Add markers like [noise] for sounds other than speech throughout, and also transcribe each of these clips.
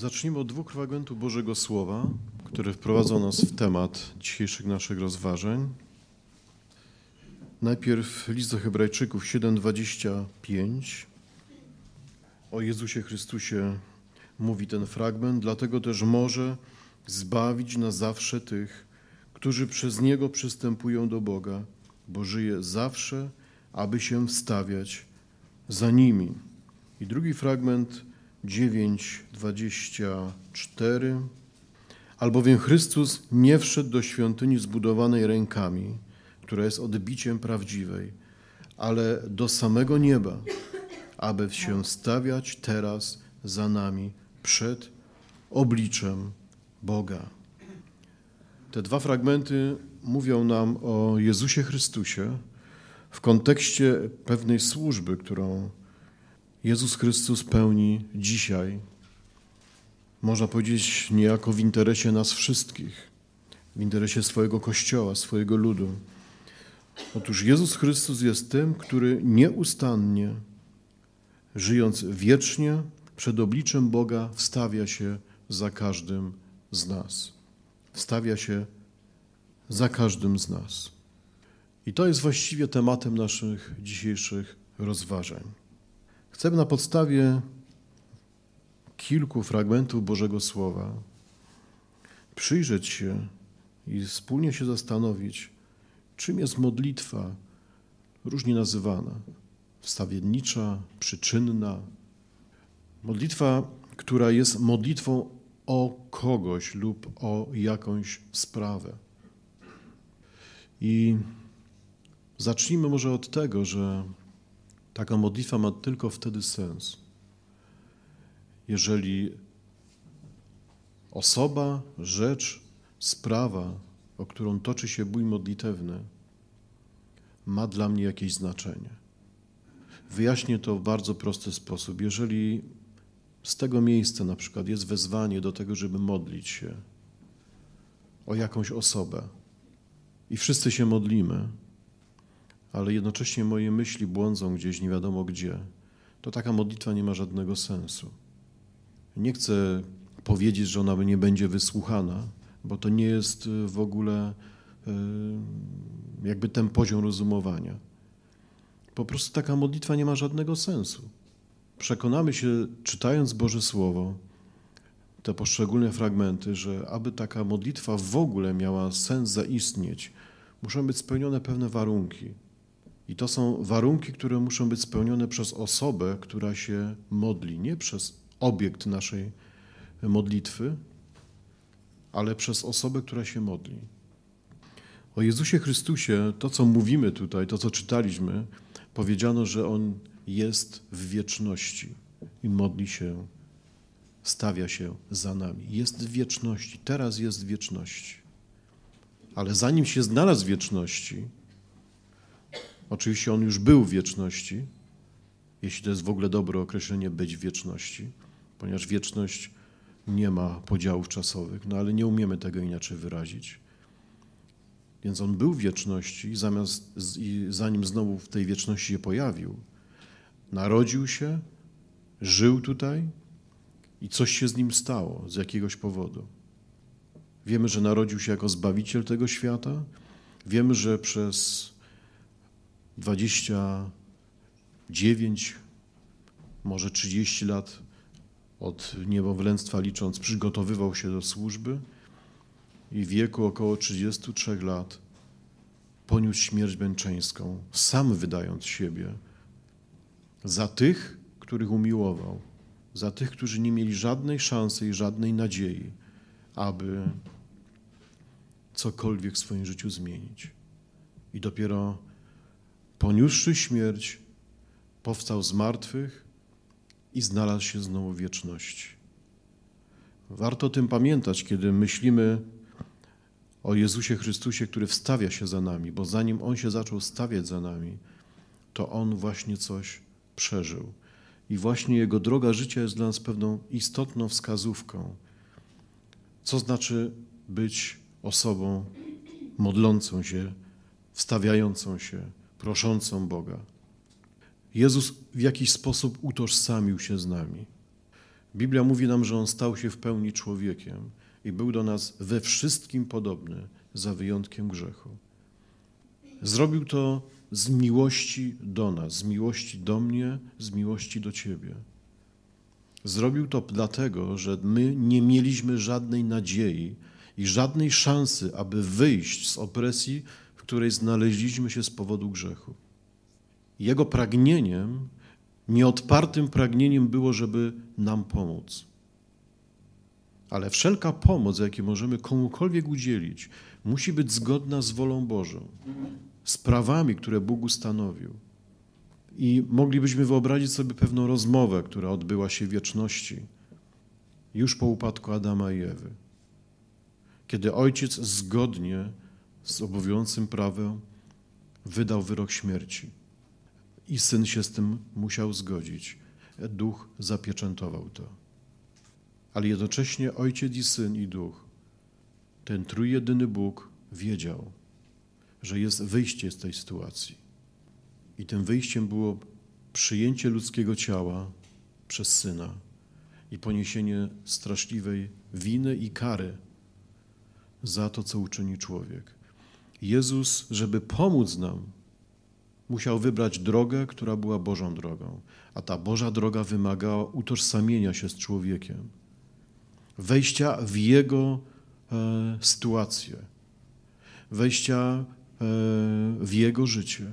Zacznijmy od dwóch fragmentów Bożego Słowa, które wprowadzą nas w temat dzisiejszych naszych rozważań. Najpierw list do Hebrajczyków 7:25. O Jezusie Chrystusie mówi ten fragment, dlatego też może zbawić na zawsze tych, którzy przez niego przystępują do Boga, bo żyje zawsze, aby się wstawiać za nimi. I drugi fragment 9:24. Albowiem Chrystus nie wszedł do świątyni zbudowanej rękami, która jest odbiciem prawdziwej, ale do samego nieba, aby się stawiać teraz za nami przed obliczem Boga. Te dwa fragmenty mówią nam o Jezusie Chrystusie w kontekście pewnej służby, którą Jezus Chrystus pełni dzisiaj, można powiedzieć, niejako w interesie nas wszystkich, w interesie swojego Kościoła, swojego ludu. Otóż Jezus Chrystus jest tym, który nieustannie, żyjąc wiecznie, przed obliczem Boga wstawia się za każdym z nas. Wstawia się za każdym z nas. I to jest właściwie tematem naszych dzisiejszych rozważań. Chcemy na podstawie kilku fragmentów Bożego Słowa przyjrzeć się i wspólnie się zastanowić, czym jest modlitwa różnie nazywana wstawiennicza, przyczynna. Modlitwa, która jest modlitwą o kogoś lub o jakąś sprawę. I zacznijmy może od tego, że Taka modlitwa ma tylko wtedy sens, jeżeli osoba, rzecz, sprawa, o którą toczy się bój modlitewny, ma dla mnie jakieś znaczenie. Wyjaśnię to w bardzo prosty sposób. Jeżeli z tego miejsca na przykład jest wezwanie do tego, żeby modlić się o jakąś osobę i wszyscy się modlimy, ale jednocześnie moje myśli błądzą gdzieś nie wiadomo gdzie, to taka modlitwa nie ma żadnego sensu. Nie chcę powiedzieć, że ona nie będzie wysłuchana, bo to nie jest y, w ogóle y, jakby ten poziom rozumowania. Po prostu taka modlitwa nie ma żadnego sensu. Przekonamy się, czytając Boże Słowo, te poszczególne fragmenty, że aby taka modlitwa w ogóle miała sens zaistnieć, muszą być spełnione pewne warunki. I to są warunki, które muszą być spełnione przez osobę, która się modli, nie przez obiekt naszej modlitwy, ale przez osobę, która się modli. O Jezusie Chrystusie, to co mówimy tutaj, to co czytaliśmy, powiedziano, że On jest w wieczności i modli się, stawia się za nami. Jest w wieczności, teraz jest w wieczności. Ale zanim się znalazł w wieczności, Oczywiście on już był w wieczności, jeśli to jest w ogóle dobre określenie być w wieczności, ponieważ wieczność nie ma podziałów czasowych, no ale nie umiemy tego inaczej wyrazić. Więc on był w wieczności zamiast, i zanim znowu w tej wieczności się pojawił, narodził się, żył tutaj i coś się z nim stało z jakiegoś powodu. Wiemy, że narodził się jako zbawiciel tego świata, wiemy, że przez 29, może 30 lat od niebowlęctwa licząc, przygotowywał się do służby i w wieku około 33 lat poniósł śmierć męczeńską, sam wydając siebie za tych, których umiłował, za tych, którzy nie mieli żadnej szansy i żadnej nadziei, aby cokolwiek w swoim życiu zmienić. I dopiero poniósłszy śmierć, powstał z martwych i znalazł się znowu w wieczności. Warto o tym pamiętać, kiedy myślimy o Jezusie Chrystusie, który wstawia się za nami, bo zanim On się zaczął stawiać za nami, to On właśnie coś przeżył. I właśnie Jego droga życia jest dla nas pewną istotną wskazówką, co znaczy być osobą modlącą się, wstawiającą się, proszącą Boga. Jezus w jakiś sposób utożsamił się z nami. Biblia mówi nam, że On stał się w pełni człowiekiem i był do nas we wszystkim podobny, za wyjątkiem grzechu. Zrobił to z miłości do nas, z miłości do mnie, z miłości do Ciebie. Zrobił to dlatego, że my nie mieliśmy żadnej nadziei i żadnej szansy, aby wyjść z opresji, której znaleźliśmy się z powodu grzechu. Jego pragnieniem, nieodpartym pragnieniem było, żeby nam pomóc. Ale wszelka pomoc, jakiej możemy komukolwiek udzielić, musi być zgodna z wolą Bożą, z prawami, które Bóg ustanowił. I moglibyśmy wyobrazić sobie pewną rozmowę, która odbyła się w wieczności, już po upadku Adama i Ewy, kiedy ojciec zgodnie z obowiązującym prawem wydał wyrok śmierci. I syn się z tym musiał zgodzić. Duch zapieczętował to. Ale jednocześnie ojciec i syn i duch, ten trójjedyny Bóg wiedział, że jest wyjście z tej sytuacji. I tym wyjściem było przyjęcie ludzkiego ciała przez syna i poniesienie straszliwej winy i kary za to, co uczyni człowiek. Jezus, żeby pomóc nam, musiał wybrać drogę, która była Bożą drogą, a ta Boża droga wymagała utożsamienia się z człowiekiem, wejścia w jego e, sytuację, wejścia e, w jego życie.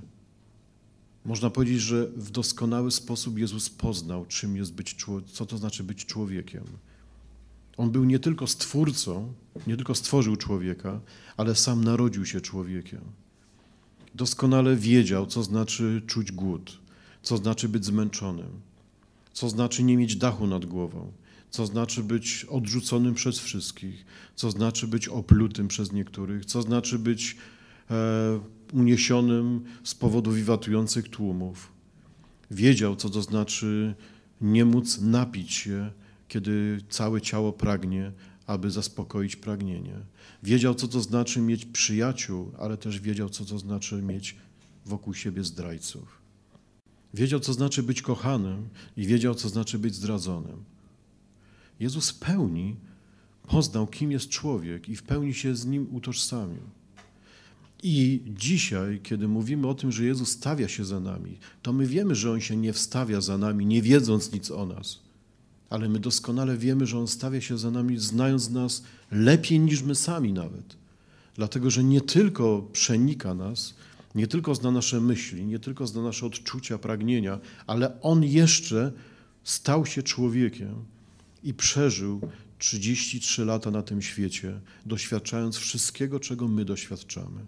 Można powiedzieć, że w doskonały sposób Jezus poznał, czym jest być, co to znaczy być człowiekiem. On był nie tylko stwórcą, nie tylko stworzył człowieka, ale sam narodził się człowiekiem. Doskonale wiedział, co znaczy czuć głód, co znaczy być zmęczonym, co znaczy nie mieć dachu nad głową, co znaczy być odrzuconym przez wszystkich, co znaczy być oplutym przez niektórych, co znaczy być e, uniesionym z powodu wiwatujących tłumów. Wiedział, co to znaczy nie móc napić się kiedy całe ciało pragnie, aby zaspokoić pragnienie. Wiedział, co to znaczy mieć przyjaciół, ale też wiedział, co to znaczy mieć wokół siebie zdrajców. Wiedział, co znaczy być kochanym i wiedział, co znaczy być zdradzonym. Jezus w pełni poznał, kim jest człowiek i w pełni się z nim utożsamił. I dzisiaj, kiedy mówimy o tym, że Jezus stawia się za nami, to my wiemy, że On się nie wstawia za nami, nie wiedząc nic o nas ale my doskonale wiemy, że On stawia się za nami, znając nas lepiej niż my sami nawet. Dlatego, że nie tylko przenika nas, nie tylko zna nasze myśli, nie tylko zna nasze odczucia, pragnienia, ale On jeszcze stał się człowiekiem i przeżył 33 lata na tym świecie, doświadczając wszystkiego, czego my doświadczamy.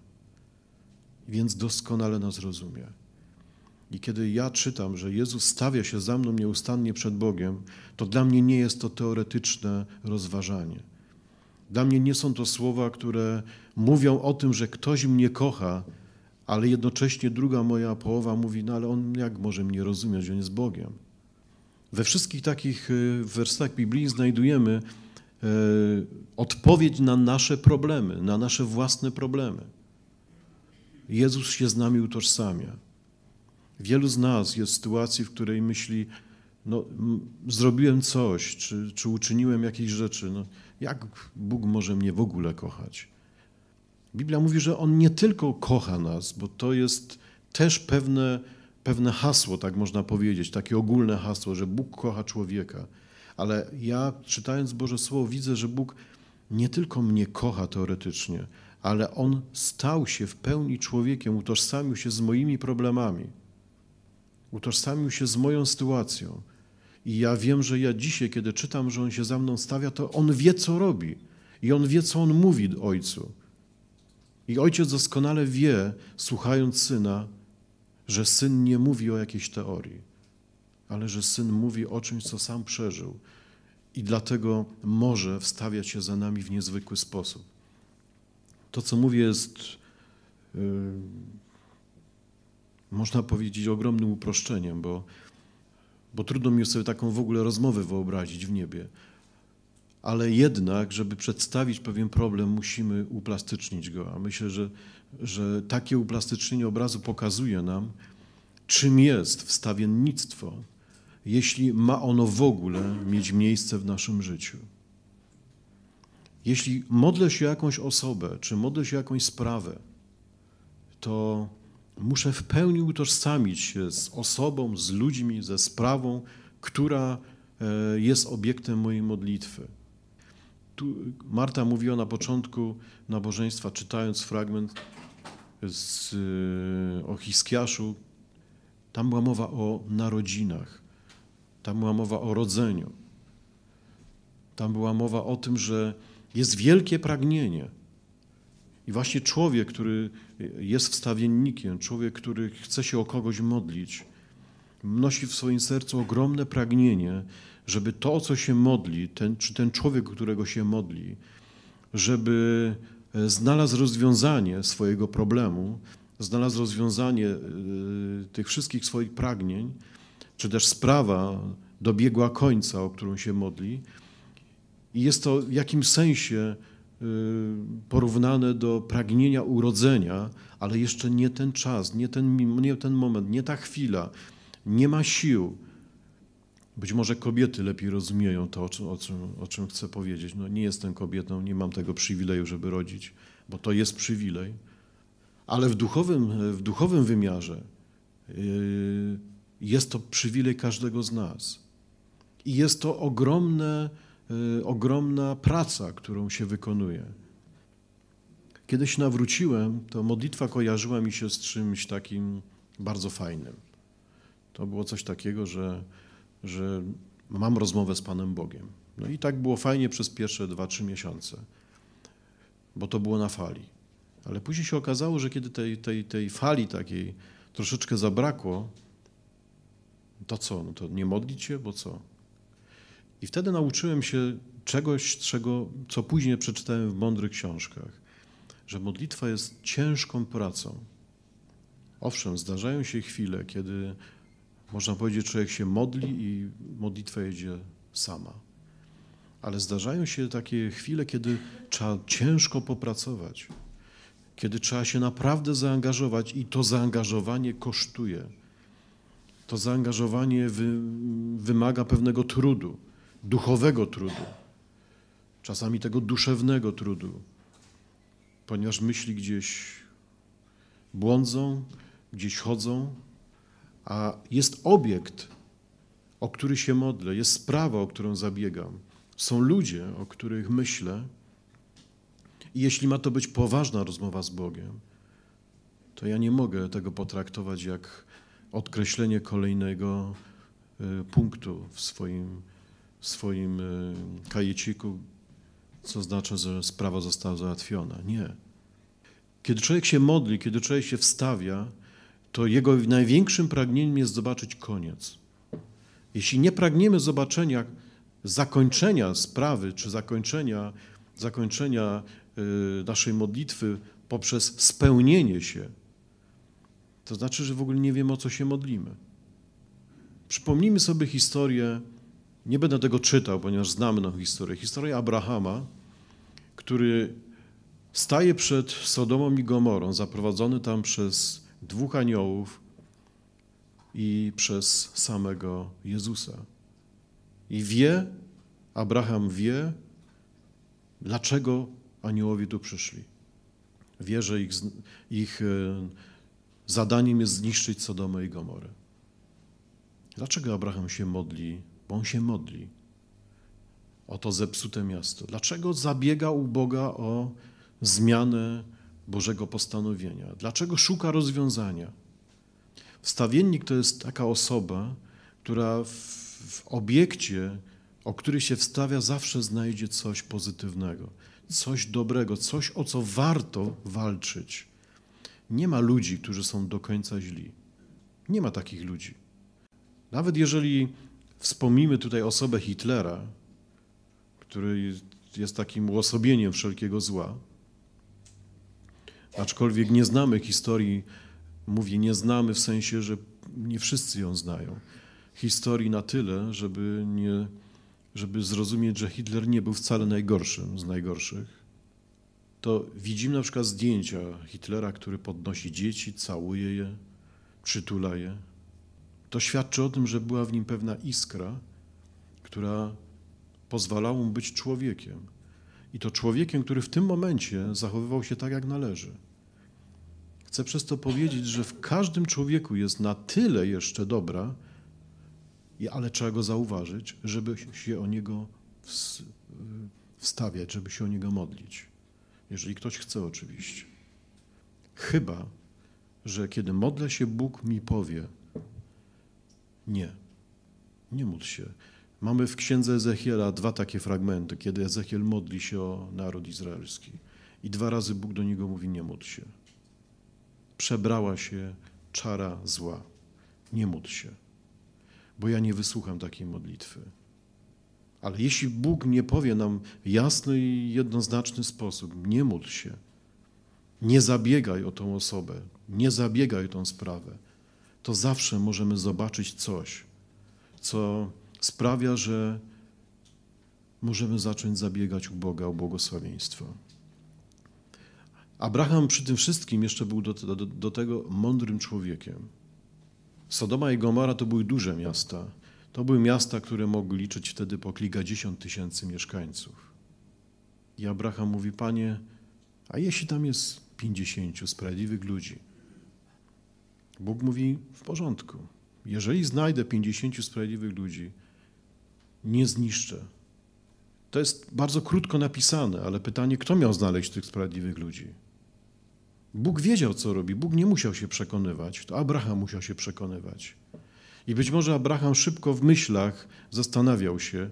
Więc doskonale nas rozumie. I kiedy ja czytam, że Jezus stawia się za mną nieustannie przed Bogiem, to dla mnie nie jest to teoretyczne rozważanie. Dla mnie nie są to słowa, które mówią o tym, że ktoś mnie kocha, ale jednocześnie druga moja połowa mówi, no ale on jak może mnie rozumieć, on jest Bogiem. We wszystkich takich y, wersach Biblii znajdujemy y, odpowiedź na nasze problemy, na nasze własne problemy. Jezus się z nami utożsamia. Wielu z nas jest w sytuacji, w której myśli, no, zrobiłem coś, czy, czy uczyniłem jakieś rzeczy. No, jak Bóg może mnie w ogóle kochać? Biblia mówi, że On nie tylko kocha nas, bo to jest też pewne, pewne hasło, tak można powiedzieć, takie ogólne hasło, że Bóg kocha człowieka. Ale ja czytając Boże Słowo widzę, że Bóg nie tylko mnie kocha teoretycznie, ale On stał się w pełni człowiekiem, utożsamił się z moimi problemami utożsamił się z moją sytuacją. I ja wiem, że ja dzisiaj, kiedy czytam, że on się za mną stawia, to on wie, co robi. I on wie, co on mówi ojcu. I ojciec doskonale wie, słuchając syna, że syn nie mówi o jakiejś teorii, ale że syn mówi o czymś, co sam przeżył. I dlatego może wstawiać się za nami w niezwykły sposób. To, co mówię, jest. Yy można powiedzieć, ogromnym uproszczeniem, bo, bo trudno mi sobie taką w ogóle rozmowę wyobrazić w niebie. Ale jednak, żeby przedstawić pewien problem, musimy uplastycznić go. A myślę, że, że takie uplastycznienie obrazu pokazuje nam, czym jest wstawiennictwo, jeśli ma ono w ogóle mieć miejsce w naszym życiu. Jeśli modlę się jakąś osobę, czy modlę się jakąś sprawę, to muszę w pełni utożsamić się z osobą, z ludźmi, ze sprawą, która e, jest obiektem mojej modlitwy. Tu Marta mówiła na początku nabożeństwa, czytając fragment z, e, o Hiskiaszu, tam była mowa o narodzinach, tam była mowa o rodzeniu, tam była mowa o tym, że jest wielkie pragnienie, i właśnie człowiek, który jest wstawiennikiem, człowiek, który chce się o kogoś modlić, nosi w swoim sercu ogromne pragnienie, żeby to, o co się modli, ten, czy ten człowiek, którego się modli, żeby znalazł rozwiązanie swojego problemu, znalazł rozwiązanie y, tych wszystkich swoich pragnień, czy też sprawa dobiegła końca, o którą się modli. I jest to w jakimś sensie Y, porównane do pragnienia urodzenia, ale jeszcze nie ten czas, nie ten, nie ten moment, nie ta chwila, nie ma sił. Być może kobiety lepiej rozumieją to, o czym, o, czym, o czym chcę powiedzieć. No, nie jestem kobietą, nie mam tego przywileju, żeby rodzić, bo to jest przywilej. Ale w duchowym, w duchowym wymiarze y, jest to przywilej każdego z nas. I jest to ogromne Y, ogromna praca, którą się wykonuje. Kiedyś nawróciłem, to modlitwa kojarzyła mi się z czymś takim bardzo fajnym. To było coś takiego, że, że mam rozmowę z Panem Bogiem. No i tak było fajnie przez pierwsze dwa, trzy miesiące, bo to było na fali. Ale później się okazało, że kiedy tej, tej, tej fali takiej troszeczkę zabrakło, to co? No to nie modlić się, bo co? I wtedy nauczyłem się czegoś, czego, co później przeczytałem w mądrych książkach, że modlitwa jest ciężką pracą. Owszem, zdarzają się chwile, kiedy można powiedzieć, człowiek się modli i modlitwa jedzie sama. Ale zdarzają się takie chwile, kiedy trzeba ciężko popracować, kiedy trzeba się naprawdę zaangażować i to zaangażowanie kosztuje. To zaangażowanie wy, wymaga pewnego trudu duchowego trudu, czasami tego duszewnego trudu, ponieważ myśli gdzieś błądzą, gdzieś chodzą, a jest obiekt, o który się modlę, jest sprawa, o którą zabiegam, są ludzie, o których myślę. I jeśli ma to być poważna rozmowa z Bogiem, to ja nie mogę tego potraktować jak odkreślenie kolejnego y, punktu w swoim w swoim e, kajeciku, co znaczy, że sprawa została załatwiona. Nie. Kiedy człowiek się modli, kiedy człowiek się wstawia, to jego największym pragnieniem jest zobaczyć koniec. Jeśli nie pragniemy zobaczenia zakończenia sprawy, czy zakończenia, zakończenia e, naszej modlitwy poprzez spełnienie się, to znaczy, że w ogóle nie wiemy, o co się modlimy. Przypomnijmy sobie historię nie będę tego czytał, ponieważ znamy tę historię. Historia Abrahama, który staje przed Sodomą i Gomorą, zaprowadzony tam przez dwóch aniołów i przez samego Jezusa. I wie, Abraham wie, dlaczego aniołowie tu przyszli. Wie, że ich, ich e, zadaniem jest zniszczyć Sodomę i Gomorę. Dlaczego Abraham się modli bo on się modli o to zepsute miasto. Dlaczego zabiega u Boga o zmianę Bożego postanowienia? Dlaczego szuka rozwiązania? Wstawiennik to jest taka osoba, która w, w obiekcie, o który się wstawia, zawsze znajdzie coś pozytywnego, coś dobrego, coś, o co warto walczyć. Nie ma ludzi, którzy są do końca źli. Nie ma takich ludzi. Nawet jeżeli Wspomnimy tutaj osobę Hitlera, który jest takim uosobieniem wszelkiego zła. Aczkolwiek nie znamy historii, mówię nie znamy w sensie, że nie wszyscy ją znają. Historii na tyle, żeby, nie, żeby zrozumieć, że Hitler nie był wcale najgorszym z najgorszych. To widzimy na przykład zdjęcia Hitlera, który podnosi dzieci, całuje je, przytula je to świadczy o tym, że była w nim pewna iskra, która pozwalała mu być człowiekiem. I to człowiekiem, który w tym momencie zachowywał się tak, jak należy. Chcę przez to powiedzieć, że w każdym człowieku jest na tyle jeszcze dobra, ale trzeba go zauważyć, żeby się o niego wstawiać, żeby się o niego modlić. Jeżeli ktoś chce, oczywiście. Chyba, że kiedy modlę się, Bóg mi powie, nie, nie módl się. Mamy w księdze Ezechiela dwa takie fragmenty, kiedy Ezechiel modli się o naród izraelski. I dwa razy Bóg do niego mówi: Nie módl się. Przebrała się czara zła. Nie módl się, bo ja nie wysłucham takiej modlitwy. Ale jeśli Bóg nie powie nam w jasny i jednoznaczny sposób: Nie módl się, nie zabiegaj o tą osobę, nie zabiegaj o tą sprawę, to zawsze możemy zobaczyć coś, co sprawia, że możemy zacząć zabiegać u Boga o błogosławieństwo. Abraham przy tym wszystkim jeszcze był do, do, do tego mądrym człowiekiem. Sodoma i Gomara to były duże miasta. To były miasta, które mogły liczyć wtedy po kilkadziesiąt tysięcy mieszkańców. I Abraham mówi, panie, a jeśli tam jest pięćdziesięciu sprawiedliwych ludzi, Bóg mówi w porządku. Jeżeli znajdę 50 sprawiedliwych ludzi, nie zniszczę. To jest bardzo krótko napisane, ale pytanie, kto miał znaleźć tych sprawiedliwych ludzi? Bóg wiedział, co robi. Bóg nie musiał się przekonywać. To Abraham musiał się przekonywać. I być może Abraham szybko w myślach zastanawiał się,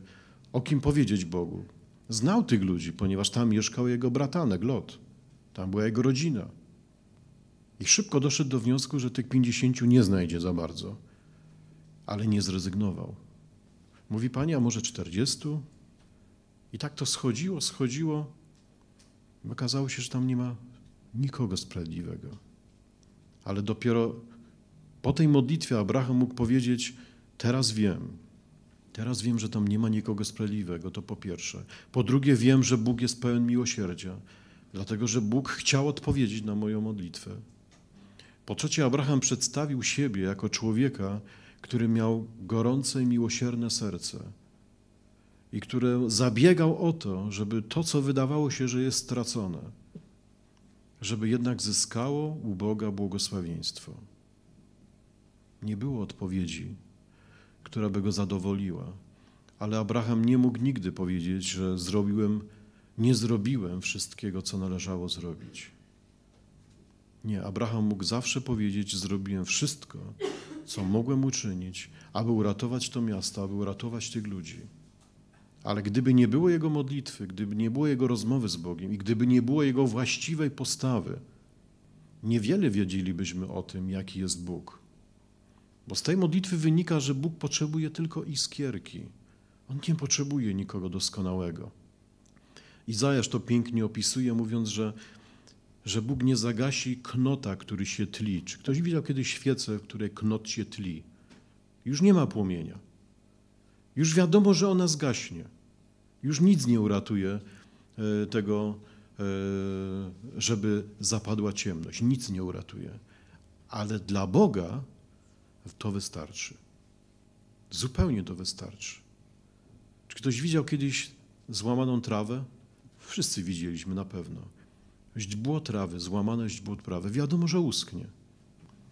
o kim powiedzieć Bogu. Znał tych ludzi, ponieważ tam mieszkał jego bratanek Lot. Tam była jego rodzina. I szybko doszedł do wniosku, że tych 50 nie znajdzie za bardzo, ale nie zrezygnował. Mówi pani, a może 40? I tak to schodziło, schodziło. Okazało się, że tam nie ma nikogo sprawiedliwego. Ale dopiero po tej modlitwie Abraham mógł powiedzieć: Teraz wiem. Teraz wiem, że tam nie ma nikogo sprawiedliwego, to po pierwsze. Po drugie, wiem, że Bóg jest pełen miłosierdzia, dlatego że Bóg chciał odpowiedzieć na moją modlitwę. Po trzecie, Abraham przedstawił siebie jako człowieka, który miał gorące i miłosierne serce i który zabiegał o to, żeby to, co wydawało się, że jest stracone, żeby jednak zyskało u Boga błogosławieństwo. Nie było odpowiedzi, która by go zadowoliła, ale Abraham nie mógł nigdy powiedzieć, że zrobiłem, nie zrobiłem wszystkiego, co należało zrobić. Nie, Abraham mógł zawsze powiedzieć: Zrobiłem wszystko, co mogłem uczynić, aby uratować to miasto, aby uratować tych ludzi. Ale gdyby nie było jego modlitwy, gdyby nie było jego rozmowy z Bogiem i gdyby nie było jego właściwej postawy, niewiele wiedzielibyśmy o tym, jaki jest Bóg. Bo z tej modlitwy wynika, że Bóg potrzebuje tylko iskierki. On nie potrzebuje nikogo doskonałego. Izajasz to pięknie opisuje, mówiąc, że że Bóg nie zagasi knota, który się tli. Czy ktoś widział kiedyś świecę, w której knot się tli? Już nie ma płomienia. Już wiadomo, że ona zgaśnie. Już nic nie uratuje e, tego, e, żeby zapadła ciemność. Nic nie uratuje. Ale dla Boga to wystarczy. Zupełnie to wystarczy. Czy ktoś widział kiedyś złamaną trawę? Wszyscy widzieliśmy na pewno źdźbło trawy, złamane źdźbło trawy, wiadomo, że usknie.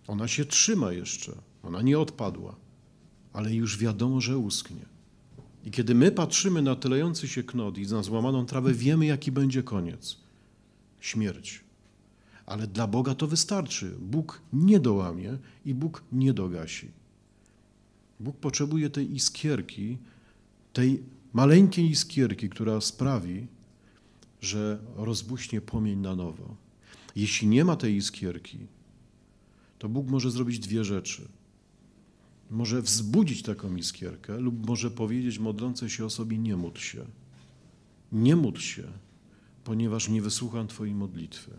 Ona się trzyma jeszcze, ona nie odpadła, ale już wiadomo, że usknie. I kiedy my patrzymy na tylejący się knot i na złamaną trawę, wiemy, jaki będzie koniec. Śmierć. Ale dla Boga to wystarczy. Bóg nie dołamie i Bóg nie dogasi. Bóg potrzebuje tej iskierki, tej maleńkiej iskierki, która sprawi, że rozbuśnie płomień na nowo. Jeśli nie ma tej iskierki, to Bóg może zrobić dwie rzeczy. Może wzbudzić taką iskierkę lub może powiedzieć modlącej się osobie nie módl się. Nie módl się, ponieważ nie wysłucham Twojej modlitwy.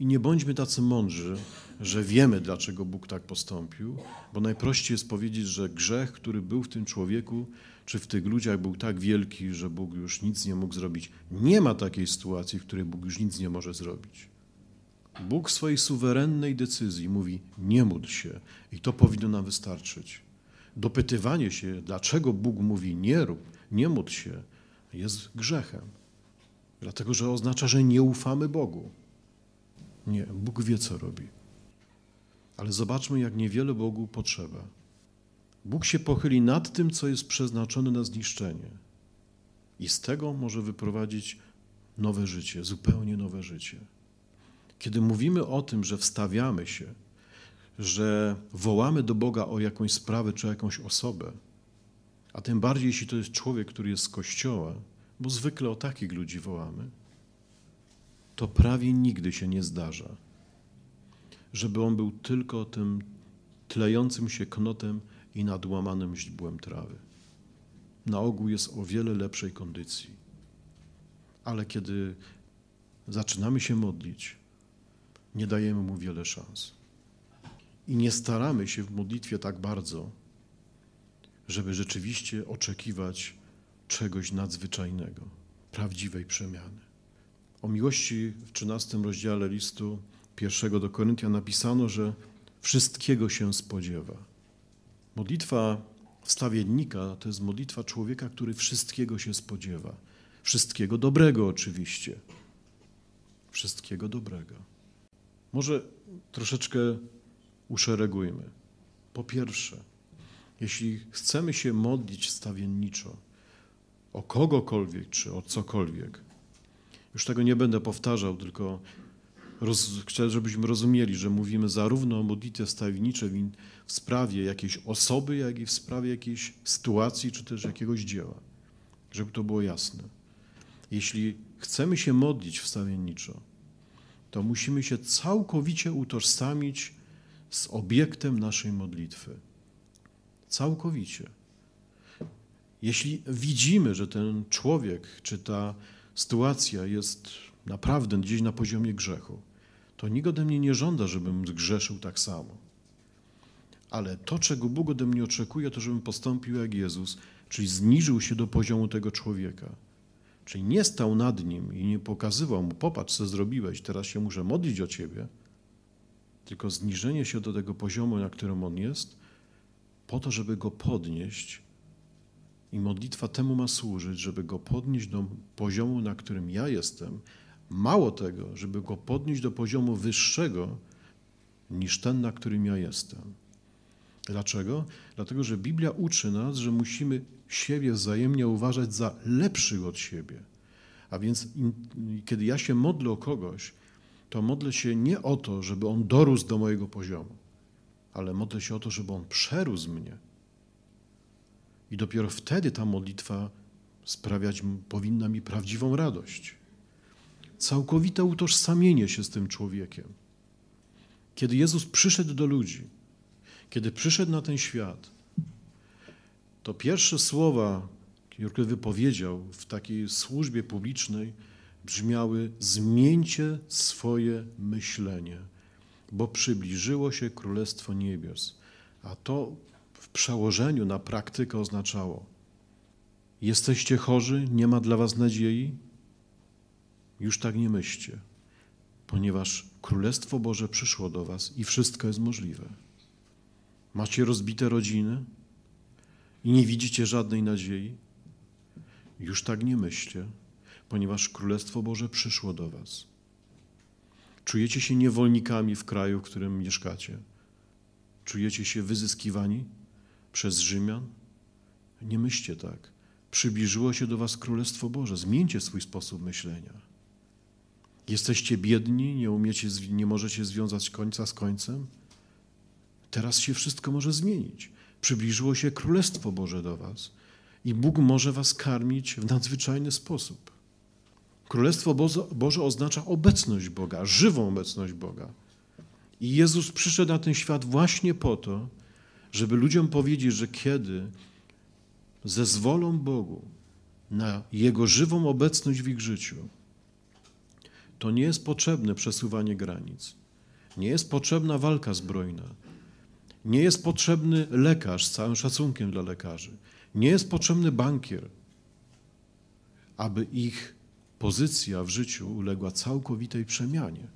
I nie bądźmy tacy mądrzy, że wiemy, dlaczego Bóg tak postąpił, bo najprościej jest powiedzieć, że grzech, który był w tym człowieku, czy w tych ludziach był tak wielki, że Bóg już nic nie mógł zrobić. Nie ma takiej sytuacji, w której Bóg już nic nie może zrobić. Bóg swojej suwerennej decyzji mówi: nie módl się, i to powinno nam wystarczyć. Dopytywanie się, dlaczego Bóg mówi: nie rób, nie módl się, jest grzechem. Dlatego, że oznacza, że nie ufamy Bogu. Nie, Bóg wie, co robi. Ale zobaczmy, jak niewiele Bogu potrzeba. Bóg się pochyli nad tym, co jest przeznaczone na zniszczenie. I z tego może wyprowadzić nowe życie, zupełnie nowe życie. Kiedy mówimy o tym, że wstawiamy się, że wołamy do Boga o jakąś sprawę czy jakąś osobę, a tym bardziej jeśli to jest człowiek, który jest z kościoła, bo zwykle o takich ludzi wołamy, to prawie nigdy się nie zdarza, żeby on był tylko tym tlejącym się knotem i nadłamanym łamanym źdźbłem trawy. Na ogół jest o wiele lepszej kondycji. Ale kiedy zaczynamy się modlić, nie dajemy mu wiele szans. I nie staramy się w modlitwie tak bardzo, żeby rzeczywiście oczekiwać czegoś nadzwyczajnego, prawdziwej przemiany. O miłości w 13 rozdziale listu pierwszego do Koryntia napisano, że wszystkiego się spodziewa Modlitwa wstawiennika to jest modlitwa człowieka, który wszystkiego się spodziewa. Wszystkiego dobrego oczywiście. Wszystkiego dobrego. Może troszeczkę uszeregujmy. Po pierwsze, jeśli chcemy się modlić stawienniczo o kogokolwiek czy o cokolwiek, już tego nie będę powtarzał, tylko roz, żebyśmy rozumieli, że mówimy zarówno o modlitwie stawienniczej w sprawie jakiejś osoby, jak i w sprawie jakiejś sytuacji, czy też jakiegoś dzieła. Żeby to było jasne. Jeśli chcemy się modlić wstawienniczo, to musimy się całkowicie utożsamić z obiektem naszej modlitwy. Całkowicie. Jeśli widzimy, że ten człowiek czy ta sytuacja jest naprawdę gdzieś na poziomie grzechu, to nikt ode mnie nie żąda, żebym zgrzeszył tak samo. Ale to, czego Bóg ode mnie oczekuje, to żebym postąpił jak Jezus, czyli zniżył się do poziomu tego człowieka. Czyli nie stał nad nim i nie pokazywał mu, popatrz, co zrobiłeś, teraz się muszę modlić o ciebie, tylko zniżenie się do tego poziomu, na którym on jest, po to, żeby go podnieść. I modlitwa temu ma służyć, żeby go podnieść do poziomu, na którym ja jestem. Mało tego, żeby go podnieść do poziomu wyższego niż ten, na którym ja jestem. Dlaczego? Dlatego, że Biblia uczy nas, że musimy siebie wzajemnie uważać za lepszych od siebie. A więc kiedy ja się modlę o kogoś, to modlę się nie o to, żeby on dorósł do mojego poziomu, ale modlę się o to, żeby on przerósł mnie. I dopiero wtedy ta modlitwa sprawiać powinna mi prawdziwą radość. Całkowite utożsamienie się z tym człowiekiem. Kiedy Jezus przyszedł do ludzi, kiedy przyszedł na ten świat, to pierwsze słowa, które wypowiedział w takiej służbie publicznej, brzmiały: Zmieńcie swoje myślenie, bo przybliżyło się Królestwo Niebios. A to w przełożeniu na praktykę oznaczało: Jesteście chorzy, nie ma dla Was nadziei? Już tak nie myślcie, ponieważ Królestwo Boże przyszło do Was i wszystko jest możliwe. Macie rozbite rodziny i nie widzicie żadnej nadziei? Już tak nie myślcie, ponieważ Królestwo Boże przyszło do Was. Czujecie się niewolnikami w kraju, w którym mieszkacie? Czujecie się wyzyskiwani przez Rzymian? Nie myślcie tak. Przybliżyło się do Was Królestwo Boże. Zmieńcie swój sposób myślenia. Jesteście biedni, nie, umiecie, nie możecie związać końca z końcem? Teraz się wszystko może zmienić. Przybliżyło się Królestwo Boże do Was i Bóg może Was karmić w nadzwyczajny sposób. Królestwo Boże oznacza obecność Boga, żywą obecność Boga. I Jezus przyszedł na ten świat właśnie po to, żeby ludziom powiedzieć, że kiedy zezwolą Bogu na Jego żywą obecność w ich życiu, to nie jest potrzebne przesuwanie granic, nie jest potrzebna walka zbrojna, nie jest potrzebny lekarz, z całym szacunkiem dla lekarzy. Nie jest potrzebny bankier, aby ich pozycja w życiu uległa całkowitej przemianie.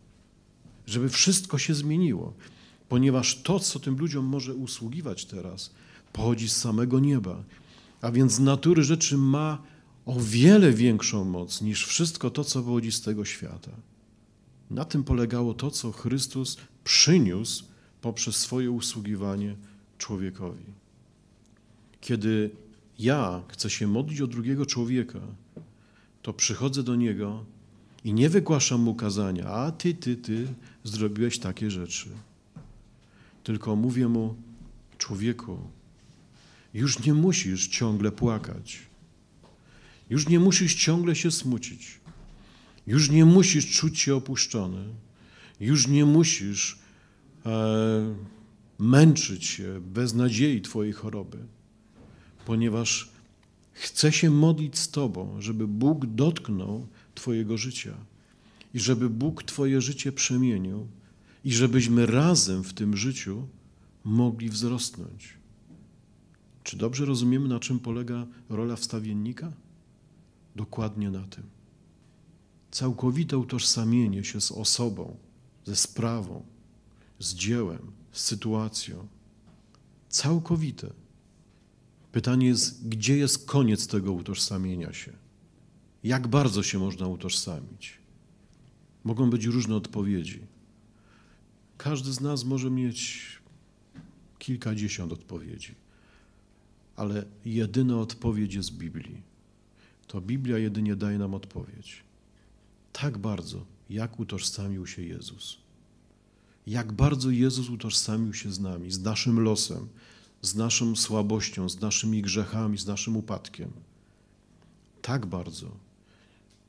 Żeby wszystko się zmieniło, ponieważ to, co tym ludziom może usługiwać teraz, pochodzi z samego nieba, a więc z natury rzeczy ma o wiele większą moc niż wszystko to, co pochodzi z tego świata. Na tym polegało to, co Chrystus przyniósł poprzez swoje usługiwanie człowiekowi. Kiedy ja chcę się modlić o drugiego człowieka, to przychodzę do niego i nie wygłaszam mu kazania, a ty, ty, ty zrobiłeś takie rzeczy. Tylko mówię mu, człowieku, już nie musisz ciągle płakać. Już nie musisz ciągle się smucić. Już nie musisz czuć się opuszczony. Już nie musisz E, męczyć się bez nadziei Twojej choroby, ponieważ chcę się modlić z Tobą, żeby Bóg dotknął Twojego życia i żeby Bóg Twoje życie przemienił i żebyśmy razem w tym życiu mogli wzrosnąć. Czy dobrze rozumiemy, na czym polega rola wstawiennika? Dokładnie na tym. Całkowite utożsamienie się z osobą, ze sprawą, z dziełem, z sytuacją. Całkowite. Pytanie jest, gdzie jest koniec tego utożsamienia się? Jak bardzo się można utożsamić? Mogą być różne odpowiedzi. Każdy z nas może mieć kilkadziesiąt odpowiedzi, ale jedyna odpowiedź jest Biblii. To Biblia jedynie daje nam odpowiedź. Tak bardzo, jak utożsamił się Jezus jak bardzo Jezus utożsamił się z nami, z naszym losem, z naszą słabością, z naszymi grzechami, z naszym upadkiem. Tak bardzo,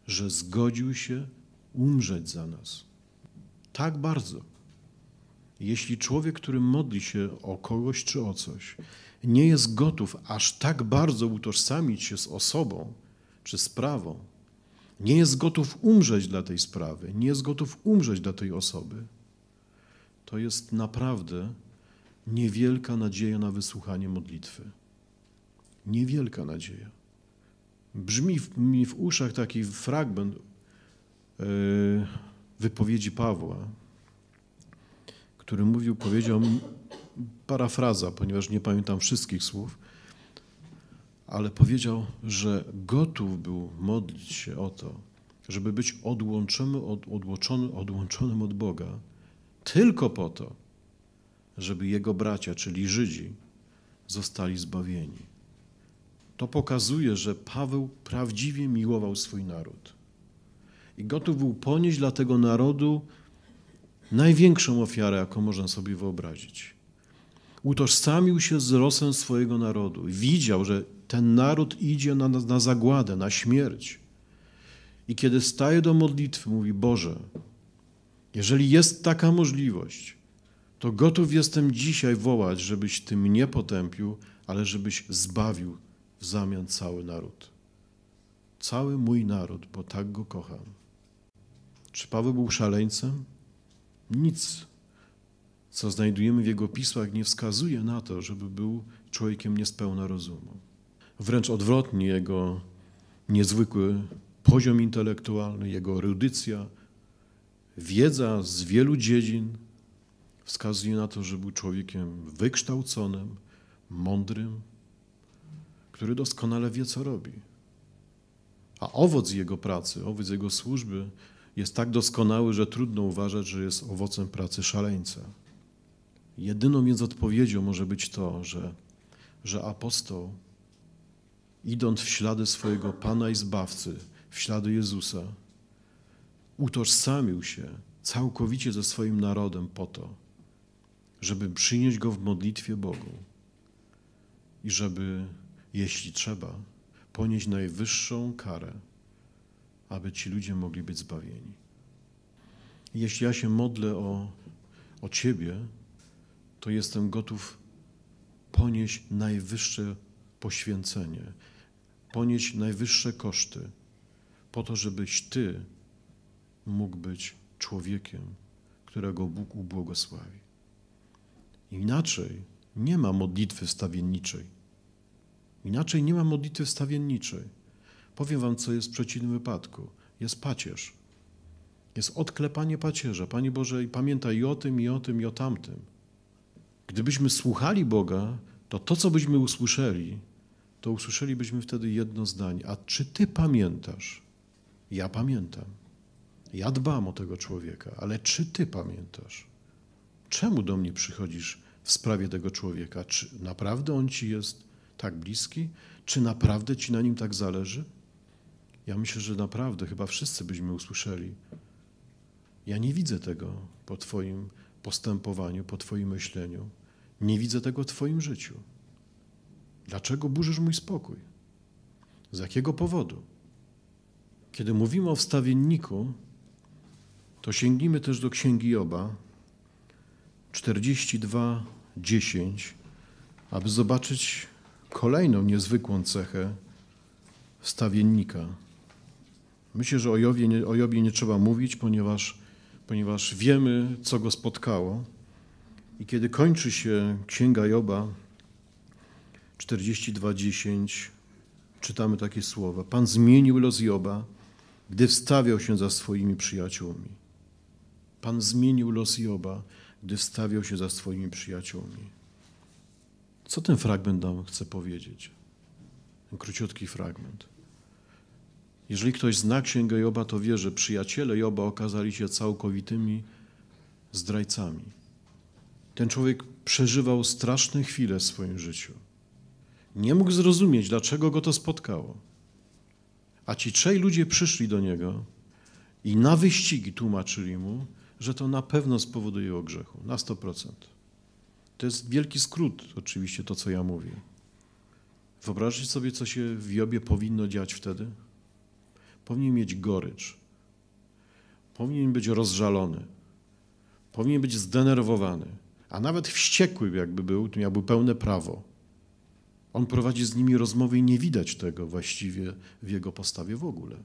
że zgodził się umrzeć za nas. Tak bardzo. Jeśli człowiek, który modli się o kogoś czy o coś, nie jest gotów aż tak bardzo utożsamić się z osobą czy sprawą, nie jest gotów umrzeć dla tej sprawy, nie jest gotów umrzeć dla tej osoby, to jest naprawdę niewielka nadzieja na wysłuchanie modlitwy. Niewielka nadzieja. Brzmi w, mi w uszach taki fragment yy, wypowiedzi Pawła, który mówił, powiedział, parafraza, ponieważ nie pamiętam wszystkich słów, ale powiedział, że gotów był modlić się o to, żeby być odłączonym od, odłączonym od Boga, tylko po to, żeby jego bracia, czyli Żydzi, zostali zbawieni. To pokazuje, że Paweł prawdziwie miłował swój naród i gotów był ponieść dla tego narodu największą ofiarę, jaką można sobie wyobrazić. Utożsamił się z losem swojego narodu. Widział, że ten naród idzie na, na zagładę, na śmierć. I kiedy staje do modlitwy, mówi: Boże, jeżeli jest taka możliwość, to gotów jestem dzisiaj wołać, żebyś Ty mnie potępił, ale żebyś zbawił w zamian cały naród. Cały mój naród, bo tak go kocham. Czy Paweł był szaleńcem? Nic, co znajdujemy w jego pismach, nie wskazuje na to, żeby był człowiekiem niespełna rozumu. Wręcz odwrotnie, jego niezwykły poziom intelektualny, jego erudycja, Wiedza z wielu dziedzin wskazuje na to, że był człowiekiem wykształconym, mądrym, który doskonale wie, co robi. A owoc jego pracy, owoc jego służby jest tak doskonały, że trudno uważać, że jest owocem pracy szaleńca. Jedyną więc odpowiedzią może być to, że, że apostoł, idąc w ślady swojego Pana i Zbawcy, w ślady Jezusa, utożsamił się całkowicie ze swoim narodem po to, żeby przynieść go w modlitwie Bogu i żeby, jeśli trzeba, ponieść najwyższą karę, aby ci ludzie mogli być zbawieni. Jeśli ja się modlę o, o Ciebie, to jestem gotów ponieść najwyższe poświęcenie, ponieść najwyższe koszty, po to, żebyś Ty mógł być człowiekiem, którego Bóg ubłogosławi. Inaczej nie ma modlitwy stawienniczej. Inaczej nie ma modlitwy stawienniczej. Powiem wam, co jest w przeciwnym wypadku. Jest pacierz. Jest odklepanie pacierza. Panie Boże, pamiętaj i o tym, i o tym, i o tamtym. Gdybyśmy słuchali Boga, to to, co byśmy usłyszeli, to usłyszelibyśmy wtedy jedno zdanie. A czy ty pamiętasz? Ja pamiętam. Ja dbam o tego człowieka, ale czy ty pamiętasz? Czemu do mnie przychodzisz w sprawie tego człowieka? Czy naprawdę on ci jest tak bliski? Czy naprawdę ci na nim tak zależy? Ja myślę, że naprawdę chyba wszyscy byśmy usłyszeli. Ja nie widzę tego po Twoim postępowaniu, po Twoim myśleniu. Nie widzę tego w Twoim życiu. Dlaczego burzysz mój spokój? Z jakiego powodu? Kiedy mówimy o wstawienniku, to sięgnijmy też do Księgi Joba 42:10, aby zobaczyć kolejną niezwykłą cechę stawiennika. Myślę, że o Jobie, o Jobie nie trzeba mówić, ponieważ, ponieważ wiemy, co go spotkało. I kiedy kończy się Księga Joba 42:10, czytamy takie słowa: Pan zmienił los Joba, gdy wstawiał się za swoimi przyjaciółmi. Pan zmienił los Joba, gdy stawiał się za swoimi przyjaciółmi. Co ten fragment nam chce powiedzieć? Ten króciutki fragment. Jeżeli ktoś zna księgę Joba, to wie, że przyjaciele Joba okazali się całkowitymi zdrajcami. Ten człowiek przeżywał straszne chwile w swoim życiu. Nie mógł zrozumieć, dlaczego go to spotkało. A ci trzej ludzie przyszli do niego i na wyścigi tłumaczyli mu, że to na pewno spowoduje o grzechu, na 100%. To jest wielki skrót, oczywiście, to co ja mówię. Wyobraźcie sobie, co się w Jobie powinno dziać wtedy? Powinien mieć gorycz. Powinien być rozżalony. Powinien być zdenerwowany. A nawet wściekły, jakby był, to miałby pełne prawo. On prowadzi z nimi rozmowy i nie widać tego właściwie w jego postawie w ogóle.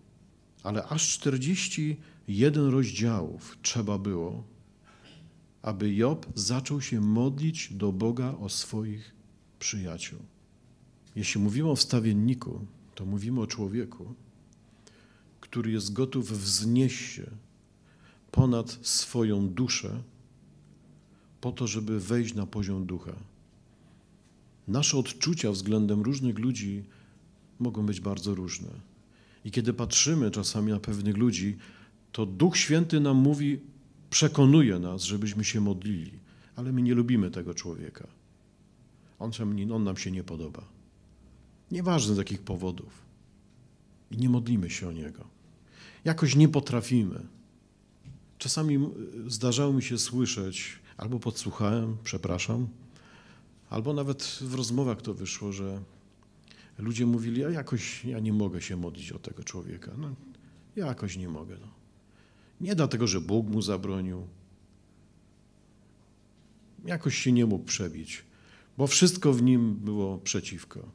Ale aż 40 jeden rozdziałów trzeba było, aby Job zaczął się modlić do Boga o swoich przyjaciół. Jeśli mówimy o wstawienniku, to mówimy o człowieku, który jest gotów wznieść się ponad swoją duszę, po to, żeby wejść na poziom ducha. Nasze odczucia względem różnych ludzi mogą być bardzo różne. I kiedy patrzymy czasami na pewnych ludzi, to Duch Święty nam mówi, przekonuje nas, żebyśmy się modlili, ale my nie lubimy tego człowieka. On, on nam się nie podoba. Nieważne z jakich powodów. I nie modlimy się o niego. Jakoś nie potrafimy. Czasami zdarzało mi się słyszeć, albo podsłuchałem, przepraszam, albo nawet w rozmowach to wyszło, że ludzie mówili, a jakoś ja nie mogę się modlić o tego człowieka. No, ja jakoś nie mogę. No. Nie dlatego, że Bóg mu zabronił. Jakoś się nie mógł przebić, bo wszystko w nim było przeciwko.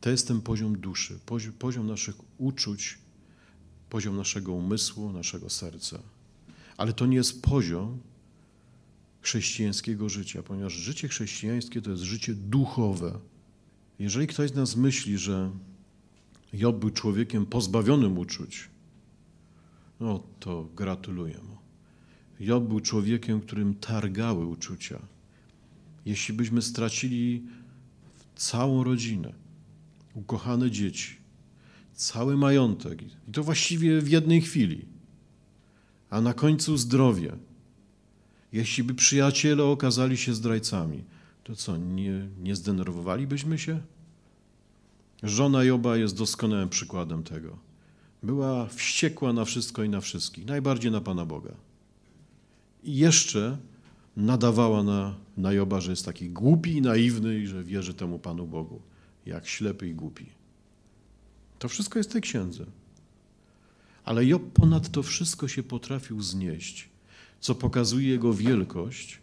To jest ten poziom duszy, poziom, naszych uczuć, poziom naszego umysłu, naszego serca. Ale to nie jest poziom chrześcijańskiego życia, ponieważ życie chrześcijańskie to jest życie duchowe. Jeżeli ktoś z nas myśli, że Job był człowiekiem pozbawionym uczuć, no to gratuluję mu. Job był człowiekiem, którym targały uczucia. Jeśli byśmy stracili całą rodzinę, ukochane dzieci, cały majątek, i to właściwie w jednej chwili, a na końcu zdrowie, jeśli by przyjaciele okazali się zdrajcami, to co, nie, nie zdenerwowalibyśmy się? Żona Joba jest doskonałym przykładem tego była wściekła na wszystko i na wszystkich, najbardziej na Pana Boga. I jeszcze nadawała na, na Joba, że jest taki głupi i naiwny i że wierzy temu Panu Bogu, jak ślepy i głupi. To wszystko jest w tej księdze. Ale Job ponad to wszystko się potrafił znieść, co pokazuje jego wielkość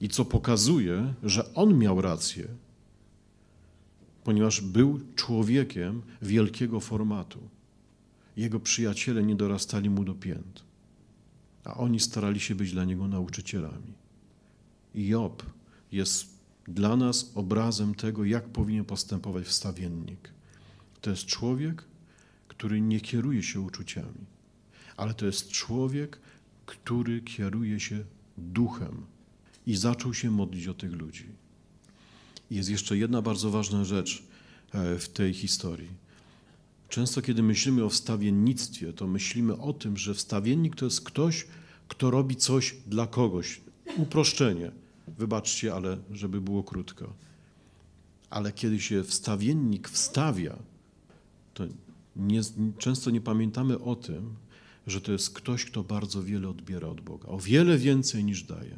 i co pokazuje, że on miał rację, ponieważ był człowiekiem wielkiego formatu jego przyjaciele nie dorastali mu do pięt, a oni starali się być dla niego nauczycielami. I Job jest dla nas obrazem tego, jak powinien postępować wstawiennik. To jest człowiek, który nie kieruje się uczuciami, ale to jest człowiek, który kieruje się duchem i zaczął się modlić o tych ludzi. Jest jeszcze jedna bardzo ważna rzecz e, w tej historii. Często, kiedy myślimy o wstawiennictwie, to myślimy o tym, że wstawiennik to jest ktoś, kto robi coś dla kogoś. Uproszczenie. Wybaczcie, ale żeby było krótko. Ale kiedy się wstawiennik wstawia, to nie, często nie pamiętamy o tym, że to jest ktoś, kto bardzo wiele odbiera od Boga, o wiele więcej niż daje.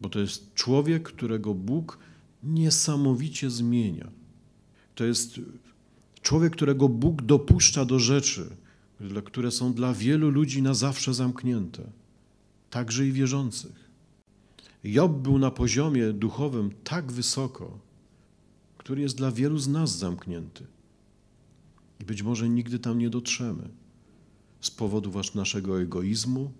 Bo to jest człowiek, którego Bóg niesamowicie zmienia. To jest Człowiek, którego Bóg dopuszcza do rzeczy, które są dla wielu ludzi na zawsze zamknięte, także i wierzących. Job był na poziomie duchowym tak wysoko, który jest dla wielu z nas zamknięty. I być może nigdy tam nie dotrzemy z powodu naszego egoizmu,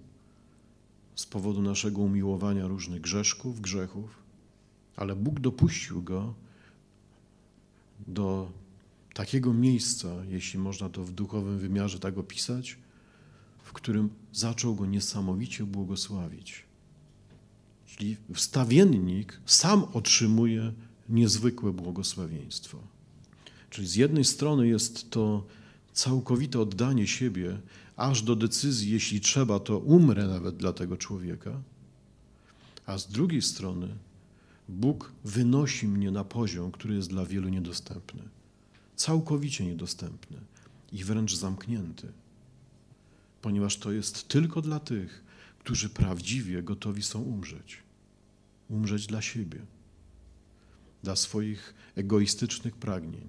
z powodu naszego umiłowania różnych grzeszków, grzechów, ale Bóg dopuścił go do takiego miejsca, jeśli można to w duchowym wymiarze tak opisać, w którym zaczął go niesamowicie błogosławić. Czyli wstawiennik sam otrzymuje niezwykłe błogosławieństwo. Czyli z jednej strony jest to całkowite oddanie siebie, aż do decyzji, jeśli trzeba, to umrę nawet dla tego człowieka, a z drugiej strony Bóg wynosi mnie na poziom, który jest dla wielu niedostępny całkowicie niedostępny i wręcz zamknięty, ponieważ to jest tylko dla tych, którzy prawdziwie gotowi są umrzeć. Umrzeć dla siebie, dla swoich egoistycznych pragnień,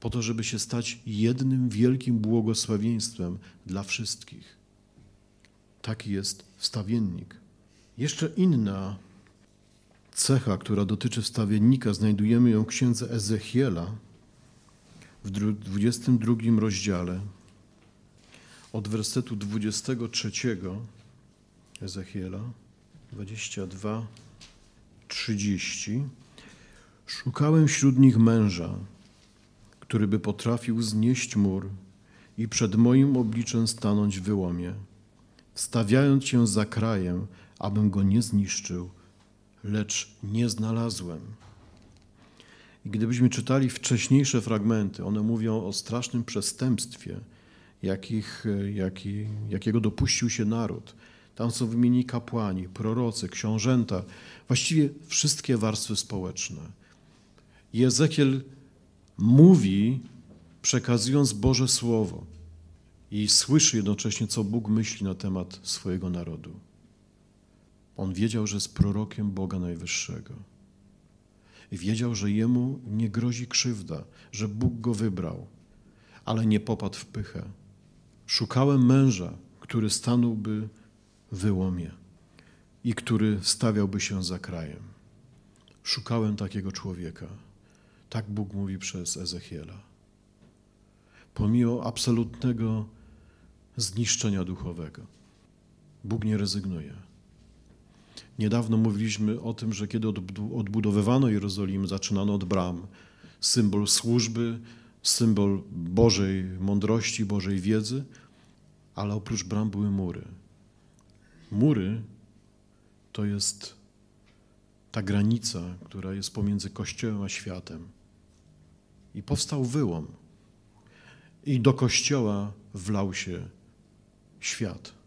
po to, żeby się stać jednym wielkim błogosławieństwem dla wszystkich. Taki jest wstawiennik. Jeszcze inna cecha, która dotyczy wstawiennika, znajdujemy ją w księdze Ezechiela, w 22 rozdziale od wersetu 23 Ezechiela 22 30 Szukałem wśród nich męża, który by potrafił znieść mur i przed moim obliczem stanąć w wyłomie, stawiając się za krajem, abym go nie zniszczył, lecz nie znalazłem. I gdybyśmy czytali wcześniejsze fragmenty, one mówią o strasznym przestępstwie, jakich, e, jaki, jakiego dopuścił się naród. Tam są wymieni kapłani, prorocy, książęta, właściwie wszystkie warstwy społeczne. I Ezekiel mówi, przekazując Boże Słowo i słyszy jednocześnie, co Bóg myśli na temat swojego narodu. On wiedział, że jest prorokiem Boga Najwyższego. Wiedział, że jemu nie grozi krzywda, że Bóg go wybrał, ale nie popadł w pychę. Szukałem męża, który stanąłby w wyłomie i który stawiałby się za krajem. Szukałem takiego człowieka. Tak Bóg mówi przez Ezechiela. Pomimo absolutnego zniszczenia duchowego, Bóg nie rezygnuje. Niedawno mówiliśmy o tym, że kiedy odbudowywano Jerozolim, zaczynano od bram. Symbol służby, symbol Bożej mądrości, Bożej wiedzy, ale oprócz bram były mury. Mury to jest ta granica, która jest pomiędzy Kościołem a światem. I powstał wyłom. I do Kościoła wlał się świat.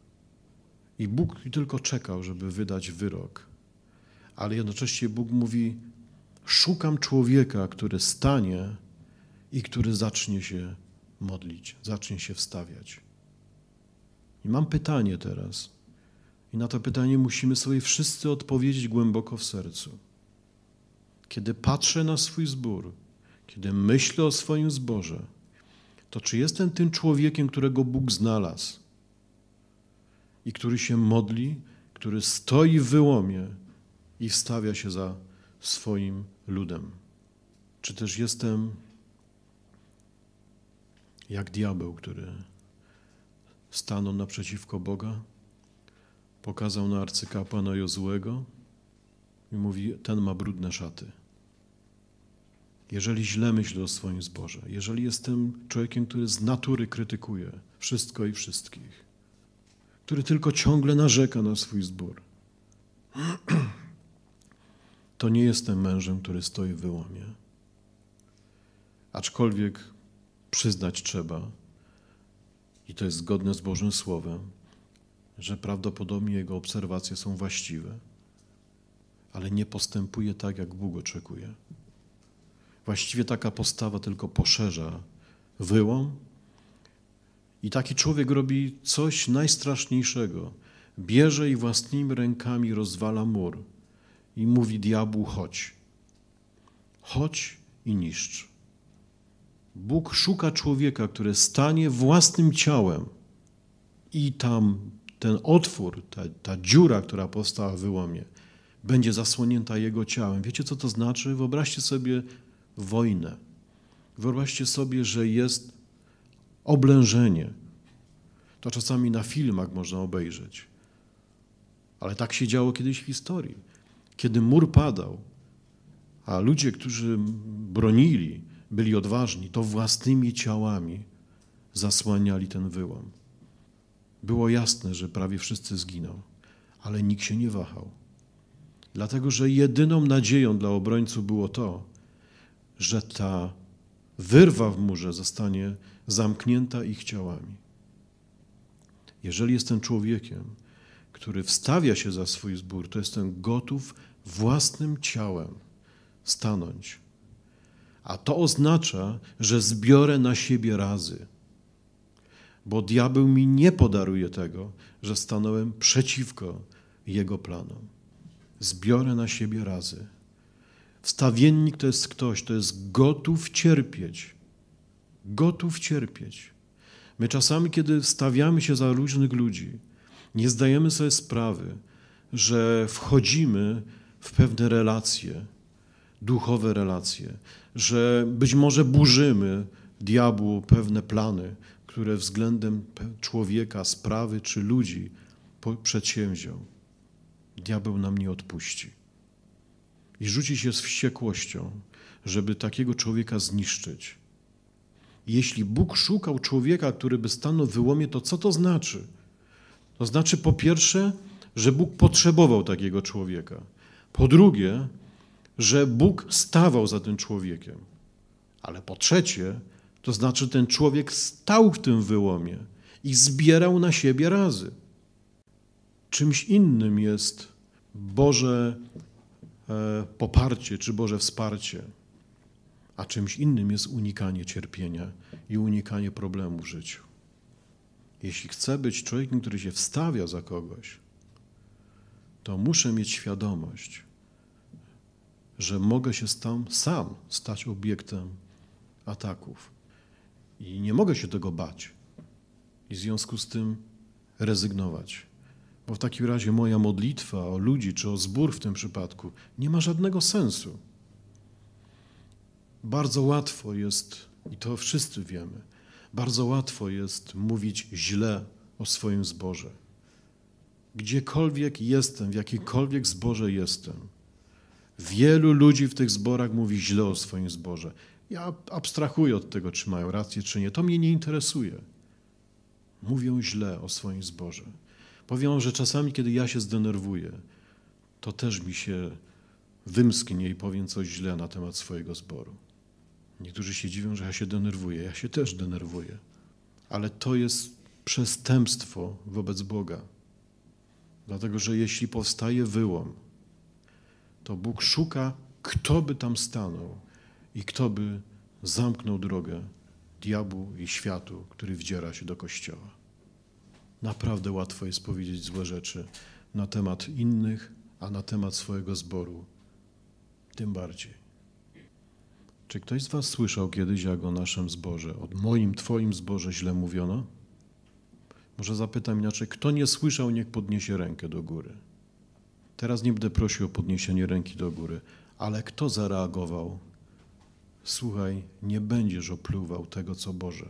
I Bóg tylko czekał, żeby wydać wyrok. Ale jednocześnie Bóg mówi: Szukam człowieka, który stanie i który zacznie się modlić, zacznie się wstawiać. I mam pytanie teraz. I na to pytanie musimy sobie wszyscy odpowiedzieć głęboko w sercu. Kiedy patrzę na swój zbór, kiedy myślę o swoim zborze, to czy jestem tym człowiekiem, którego Bóg znalazł? i który się modli, który stoi w wyłomie i stawia się za swoim ludem. Czy też jestem jak diabeł, który stanął naprzeciwko Boga, pokazał na arcykapłana Jozłego i mówi: Ten ma brudne szaty. Jeżeli źle myślę o swoim zbożu, jeżeli jestem człowiekiem, który z natury krytykuje wszystko i wszystkich, który tylko ciągle narzeka na swój zbór. [clears throat] To nie jestem mężem, który stoi w wyłomie. Aczkolwiek przyznać trzeba, i to jest zgodne z Bożym Słowem, że prawdopodobnie jego obserwacje są właściwe, ale nie postępuje tak, jak Bóg oczekuje. Właściwie taka postawa tylko poszerza wyłom i taki człowiek robi coś najstraszniejszego. Bierze i własnymi rękami rozwala mur i mówi diabłu chodź. Chodź i niszcz. Bóg szuka człowieka, który stanie własnym ciałem i tam ten otwór, ta, ta dziura, która powstała w wyłomie, będzie zasłonięta jego ciałem. Wiecie, co to znaczy? Wyobraźcie sobie wojnę. Wyobraźcie sobie, że jest oblężenie. To czasami na filmach można obejrzeć. Ale tak się działo kiedyś w historii. Kiedy mur padał, a ludzie, którzy bronili, byli odważni, to własnymi ciałami zasłaniali ten wyłom. Było jasne, że prawie wszyscy zginą, ale nikt się nie wahał. Dlatego, że jedyną nadzieją dla obrońców było to, że ta wyrwa w murze zostanie zamknięta ich ciałami. Jeżeli jestem człowiekiem, który wstawia się za swój zbór, to jestem gotów własnym ciałem stanąć. A to oznacza, że zbiorę na siebie razy, bo diabeł mi nie podaruje tego, że stanąłem przeciwko jego planom. Zbiorę na siebie razy. Wstawiennik to jest ktoś, to jest gotów cierpieć. Gotów cierpieć. My czasami, kiedy stawiamy się za różnych ludzi, nie zdajemy sobie sprawy, że wchodzimy w pewne relacje, duchowe relacje, że być może burzymy diabłu pewne plany, które względem człowieka, sprawy czy ludzi przedsięwziął. Diabeł nam nie odpuści i rzucić się z wściekłością, żeby takiego człowieka zniszczyć. Jeśli Bóg szukał człowieka, który by stanął w wyłomie, to co to znaczy? To znaczy, po pierwsze, że Bóg potrzebował takiego człowieka. Po drugie, że Bóg stawał za tym człowiekiem. Ale po trzecie, to znaczy, ten człowiek stał w tym wyłomie i zbierał na siebie razy. Czymś innym jest Boże E, poparcie czy Boże wsparcie, a czymś innym jest unikanie cierpienia i unikanie problemu w życiu. Jeśli chcę być człowiekiem, który się wstawia za kogoś, to muszę mieć świadomość, że mogę się tam sam stać obiektem ataków. I nie mogę się tego bać. I w związku z tym rezygnować. Bo w takim razie moja modlitwa o ludzi czy o zbór w tym przypadku nie ma żadnego sensu. Bardzo łatwo jest, i to wszyscy wiemy, bardzo łatwo jest mówić źle o swoim zboże. Gdziekolwiek jestem, w jakikolwiek zboże jestem, wielu ludzi w tych zborach mówi źle o swoim zboże. Ja abstrahuję od tego, czy mają rację, czy nie. To mnie nie interesuje. Mówią źle o swoim zboże. Powiem wam, że czasami, kiedy ja się zdenerwuję, to też mi się wymsknie i powiem coś źle na temat swojego zboru. Niektórzy się dziwią, że ja się denerwuję. Ja się też denerwuję. Ale to jest przestępstwo wobec Boga. Dlatego, że jeśli powstaje wyłom, to Bóg szuka, kto by tam stanął i kto by zamknął drogę diabłu i światu, który wdziera się do kościoła. Naprawdę łatwo jest powiedzieć złe rzeczy na temat innych, a na temat swojego zboru tym bardziej. Czy ktoś z Was słyszał kiedyś, jak o naszym zborze, o moim, Twoim zborze źle mówiono? Może zapytam inaczej, kto nie słyszał, niech podniesie rękę do góry. Teraz nie będę prosił o podniesienie ręki do góry, ale kto zareagował? Słuchaj, nie będziesz opluwał tego, co Boże.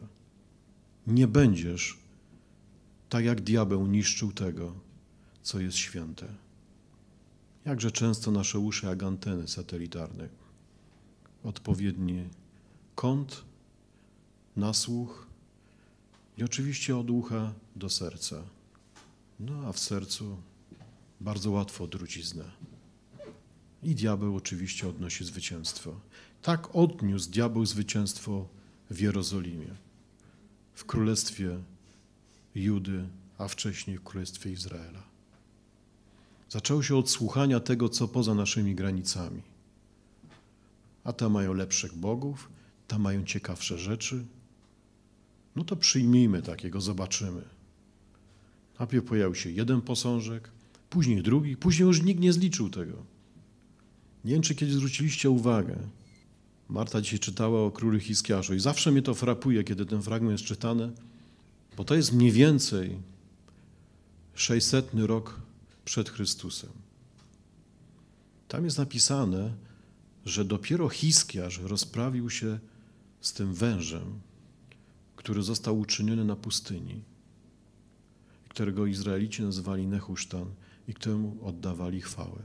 Nie będziesz tak jak diabeł niszczył tego, co jest święte. Jakże często nasze uszy jak anteny satelitarne. Odpowiedni kąt, nasłuch i oczywiście od ucha do serca. No a w sercu bardzo łatwo druciznę I diabeł oczywiście odnosi zwycięstwo. Tak odniósł diabeł zwycięstwo w Jerozolimie, w królestwie Judy, a wcześniej w Królestwie Izraela. Zaczęło się od słuchania tego, co poza naszymi granicami. A tam mają lepszych bogów, tam mają ciekawsze rzeczy. No to przyjmijmy takiego, zobaczymy. Najpierw pojawił się jeden posążek, później drugi, później już nikt nie zliczył tego. Nie wiem, czy kiedyś zwróciliście uwagę. Marta dzisiaj czytała o królu Hiskiaszu i zawsze mnie to frapuje, kiedy ten fragment jest czytany. Bo to jest mniej więcej 600 rok przed Chrystusem. Tam jest napisane, że dopiero Hiskiarz rozprawił się z tym wężem, który został uczyniony na pustyni, którego Izraelici nazywali Nehusztan i któremu oddawali chwałę.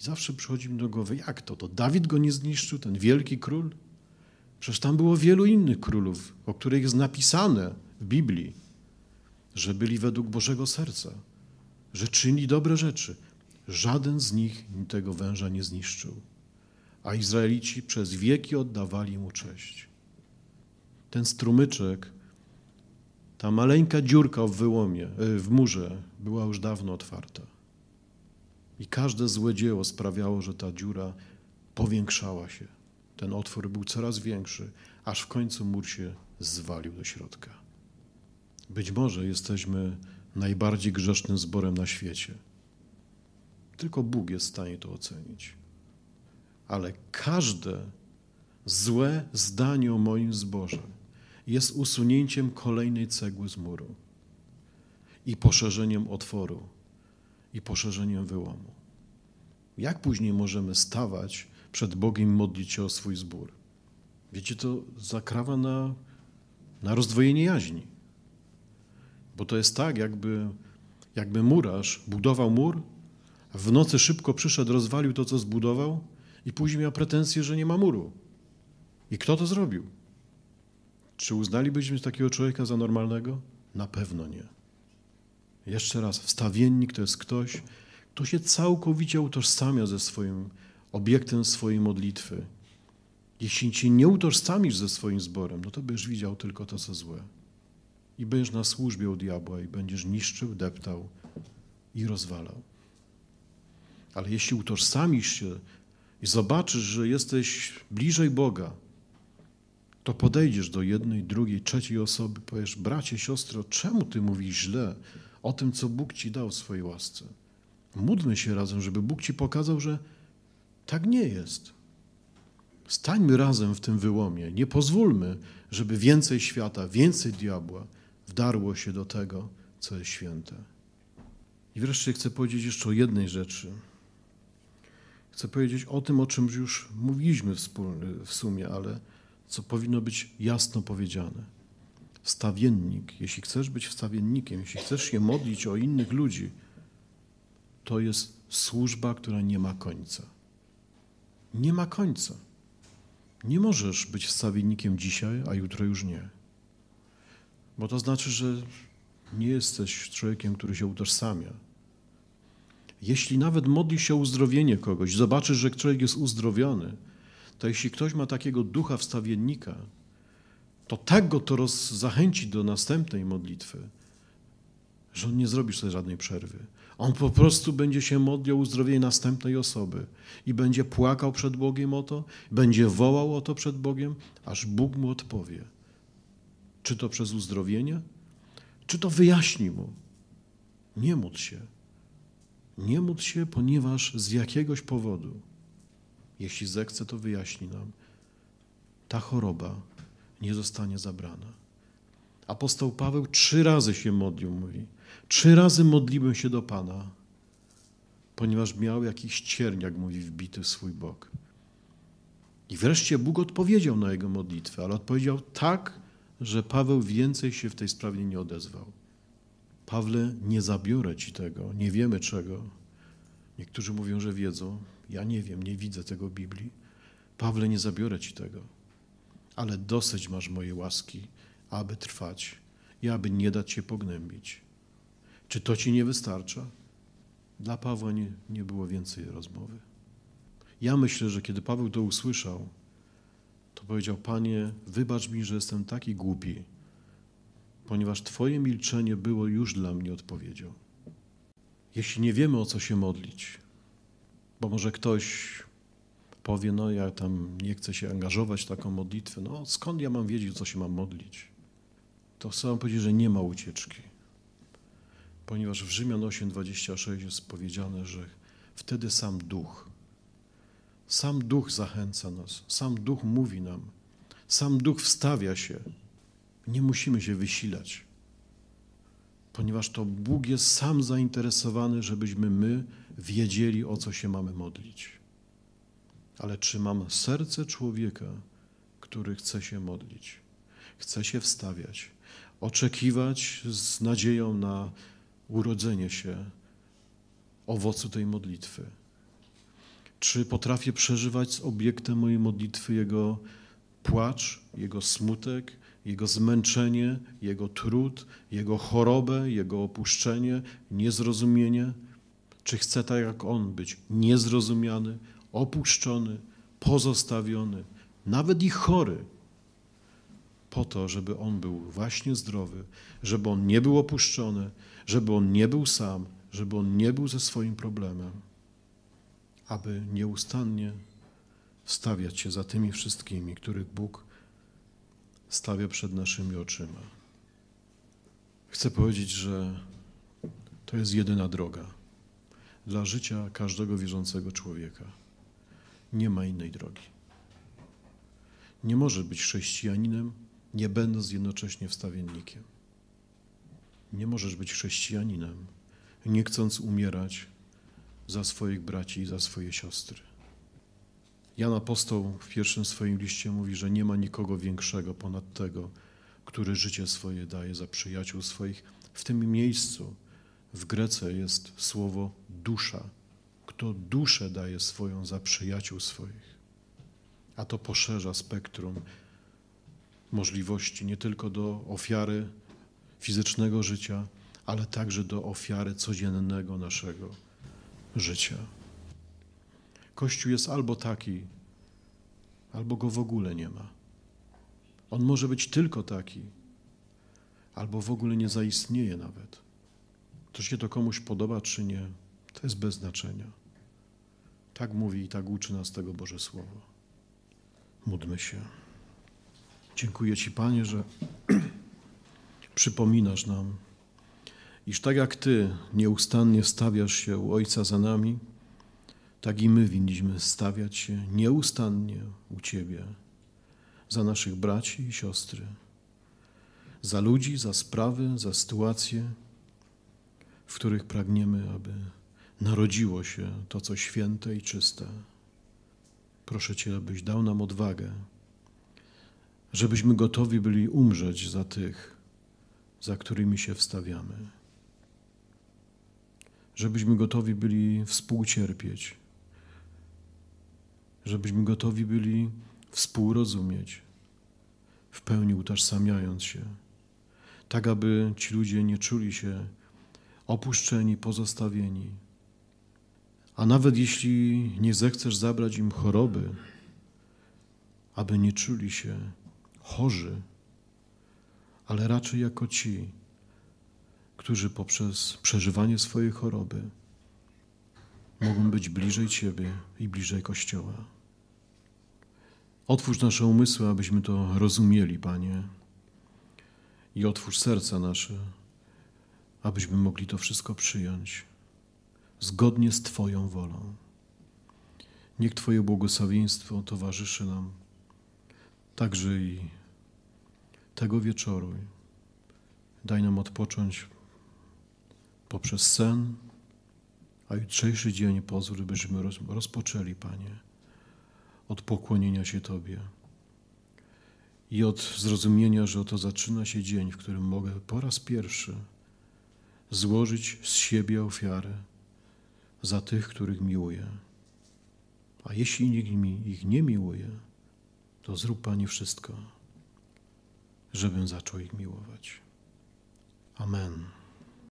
I zawsze przychodzi mi do głowy, jak to? To Dawid go nie zniszczył, ten wielki król? Przecież tam było wielu innych królów, o których jest napisane, Biblii, że byli według Bożego serca, że czynili dobre rzeczy. Żaden z nich tego węża nie zniszczył, a Izraelici przez wieki oddawali mu cześć. Ten strumyczek, ta maleńka dziurka w wyłomie, e, w murze była już dawno otwarta. I każde złe dzieło sprawiało, że ta dziura powiększała się. Ten otwór był coraz większy, aż w końcu mur się zwalił do środka. Być może jesteśmy najbardziej grzesznym zborem na świecie. Tylko Bóg jest w stanie to ocenić. Ale każde złe zdanie o moim zborze jest usunięciem kolejnej cegły z muru i poszerzeniem otworu i poszerzeniem wyłomu. Jak później możemy stawać przed Bogiem i modlić się o swój zbór? Wiecie, to zakrawa na, na rozdwojenie jaźni. Bo to jest tak, jakby, jakby murarz budował mur, w nocy szybko przyszedł, rozwalił to, co zbudował i później miał pretensje, że nie ma muru. I kto to zrobił? Czy uznalibyśmy takiego człowieka za normalnego? Na pewno nie. Jeszcze raz, wstawiennik to jest ktoś, kto się całkowicie utożsamia ze swoim obiektem swojej modlitwy. Jeśli cię nie utożsamisz ze swoim zborem, no to byś widział tylko to, co złe i będziesz na służbie u diabła i będziesz niszczył, deptał i rozwalał. Ale jeśli utożsamisz się i zobaczysz, że jesteś bliżej Boga, to podejdziesz do jednej, drugiej, trzeciej osoby, powiesz, bracie, siostro, czemu ty mówisz źle o tym, co Bóg ci dał w swojej łasce? Módlmy się razem, żeby Bóg ci pokazał, że tak nie jest. Stańmy razem w tym wyłomie. Nie pozwólmy, żeby więcej świata, więcej diabła, wdarło się do tego, co jest święte. I wreszcie chcę powiedzieć jeszcze o jednej rzeczy. Chcę powiedzieć o tym, o czym już mówiliśmy w sumie, ale co powinno być jasno powiedziane. Stawiennik, jeśli chcesz być wstawiennikiem, jeśli chcesz się modlić o innych ludzi, to jest służba, która nie ma końca. Nie ma końca. Nie możesz być wstawiennikiem dzisiaj, a jutro już nie. Bo to znaczy, że nie jesteś człowiekiem, który się utożsamia. Jeśli nawet modli się o uzdrowienie kogoś, zobaczysz, że człowiek jest uzdrowiony, to jeśli ktoś ma takiego ducha wstawiennika, to tak go to roz, zachęci do następnej modlitwy, że on nie zrobisz sobie żadnej przerwy. On po prostu będzie się modlił o uzdrowienie następnej osoby i będzie płakał przed Bogiem o to, będzie wołał o to przed Bogiem, aż Bóg mu odpowie. Czy to przez uzdrowienie? Czy to wyjaśni mu? Nie módl się. Nie módl się, ponieważ z jakiegoś powodu, jeśli zechce, to wyjaśni nam, ta choroba nie zostanie zabrana. Apostoł Paweł trzy razy się modlił, mówi. Trzy razy modliłem się do Pana, ponieważ miał jakiś cierniak, mówi, wbity w swój bok. I wreszcie Bóg odpowiedział na jego modlitwę, ale odpowiedział tak, że Paweł więcej się w tej sprawie nie odezwał. Pawle, nie zabiorę ci tego, nie wiemy czego. Niektórzy mówią, że wiedzą. Ja nie wiem, nie widzę tego Biblii. Pawle, nie zabiorę ci tego, ale dosyć masz mojej łaski, aby trwać i aby nie dać się pognębić. Czy to ci nie wystarcza? Dla Pawła nie, nie było więcej rozmowy. Ja myślę, że kiedy Paweł to usłyszał, to powiedział: Panie, wybacz mi, że jestem taki głupi, ponieważ Twoje milczenie było już dla mnie odpowiedzią. Jeśli nie wiemy, o co się modlić, bo może ktoś powie: No, ja tam nie chcę się angażować w taką modlitwę, no skąd ja mam wiedzieć, o co się mam modlić? To chcę Wam powiedzieć, że nie ma ucieczki, ponieważ w Rzymian 8:26 jest powiedziane, że wtedy sam duch sam Duch zachęca nas, sam Duch mówi nam, sam Duch wstawia się. Nie musimy się wysilać, ponieważ to Bóg jest sam zainteresowany, żebyśmy my wiedzieli, o co się mamy modlić. Ale czy mam serce człowieka, który chce się modlić, chce się wstawiać, oczekiwać z nadzieją na urodzenie się owocu tej modlitwy? Czy potrafię przeżywać z obiektem mojej modlitwy jego płacz, jego smutek, jego zmęczenie, jego trud, jego chorobę, jego opuszczenie, niezrozumienie? Czy chcę tak jak on być niezrozumiany, opuszczony, pozostawiony, nawet i chory? Po to, żeby on był właśnie zdrowy, żeby on nie był opuszczony, żeby on nie był sam, żeby on nie był ze swoim problemem aby nieustannie stawiać się za tymi wszystkimi, których Bóg stawia przed naszymi oczyma. Chcę powiedzieć, że to jest jedyna droga dla życia każdego wierzącego człowieka. Nie ma innej drogi. Nie może być chrześcijaninem, nie będąc jednocześnie wstawiennikiem. Nie możesz być chrześcijaninem, nie chcąc umierać za swoich braci i za swoje siostry. Jan Apostoł w pierwszym swoim liście mówi, że nie ma nikogo większego ponad tego, który życie swoje daje za przyjaciół swoich. W tym miejscu w Grece jest słowo dusza. Kto duszę daje swoją za przyjaciół swoich. A to poszerza spektrum możliwości nie tylko do ofiary fizycznego życia, ale także do ofiary codziennego naszego życia. Kościół jest albo taki, albo go w ogóle nie ma. On może być tylko taki, albo w ogóle nie zaistnieje nawet. To się to komuś podoba, czy nie, to jest bez znaczenia. Tak mówi i tak uczy nas tego Boże Słowo. Módlmy się. Dziękuję Ci, Panie, że [clears throat] przypominasz nam, iż tak jak Ty nieustannie stawiasz się u Ojca za nami, tak i my winniśmy stawiać się nieustannie u Ciebie, za naszych braci i siostry, za ludzi, za sprawy, za sytuacje, w których pragniemy, aby narodziło się to, co święte i czyste. Proszę Cię, abyś dał nam odwagę, żebyśmy gotowi byli umrzeć za tych, za którymi się wstawiamy żebyśmy gotowi byli współcierpieć, żebyśmy gotowi byli współrozumieć, w pełni utożsamiając się, tak aby ci ludzie nie czuli się opuszczeni, pozostawieni. A nawet jeśli nie zechcesz zabrać im choroby, aby nie czuli się chorzy, ale raczej jako ci, którzy poprzez przeżywanie swojej choroby mogą być bliżej Ciebie i bliżej Kościoła. Otwórz nasze umysły, abyśmy to rozumieli, Panie, i otwórz serca nasze, abyśmy mogli to wszystko przyjąć zgodnie z Twoją wolą. Niech Twoje błogosławieństwo towarzyszy nam także i tego wieczoru. Daj nam odpocząć poprzez sen, a jutrzejszy dzień pozwól, byśmy rozpoczęli, Panie, od pokłonienia się Tobie i od zrozumienia, że oto zaczyna się dzień, w którym mogę po raz pierwszy złożyć z siebie ofiarę za tych, których miłuję. A jeśli nikt mi ich nie miłuje, to zrób Pani wszystko, żebym zaczął ich miłować. Amen.